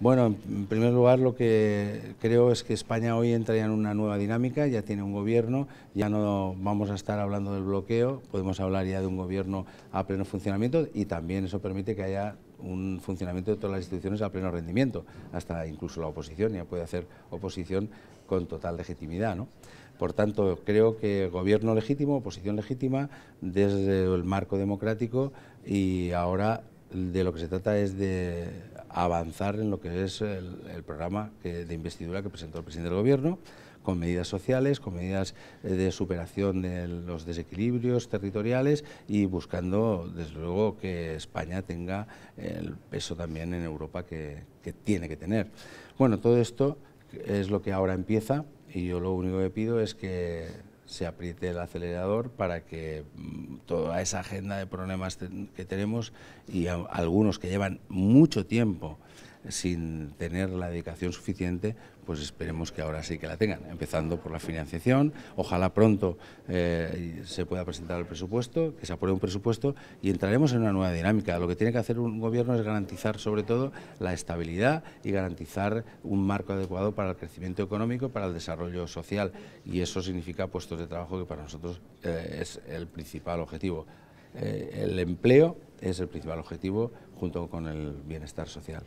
Bueno, en primer lugar lo que creo es que España hoy entra ya en una nueva dinámica, ya tiene un gobierno, ya no vamos a estar hablando del bloqueo, podemos hablar ya de un gobierno a pleno funcionamiento y también eso permite que haya un funcionamiento de todas las instituciones a pleno rendimiento, hasta incluso la oposición ya puede hacer oposición con total legitimidad. Por tanto, creo que gobierno legítimo, oposición legítima, desde el marco democrático y ahora de lo que se trata es de avanzar en lo que es el, programa de investidura que presentó el presidente del Gobierno, con medidas sociales, con medidas eh, de superación de los desequilibrios territoriales y buscando, desde luego, que España tenga el peso también en Europa que tiene que tener. Bueno, todo esto es lo que ahora empieza y yo lo único que pido es que se apriete el acelerador para que mm, toda esa agenda de problemas que tenemos y algunos que llevan mucho tiempo sin tener la dedicación suficiente, pues esperemos que ahora sí que la tengan, empezando por la financiación. Ojalá pronto eh, se pueda presentar el presupuesto, que se apruebe un presupuesto y entraremos en una nueva dinámica. Lo que tiene que hacer un gobierno es garantizar sobre todo la estabilidad y garantizar un marco adecuado para el crecimiento económico, para el desarrollo social y eso significa puestos de trabajo que para nosotros eh, es el principal objetivo. Eh, el empleo es el principal objetivo junto con el bienestar social.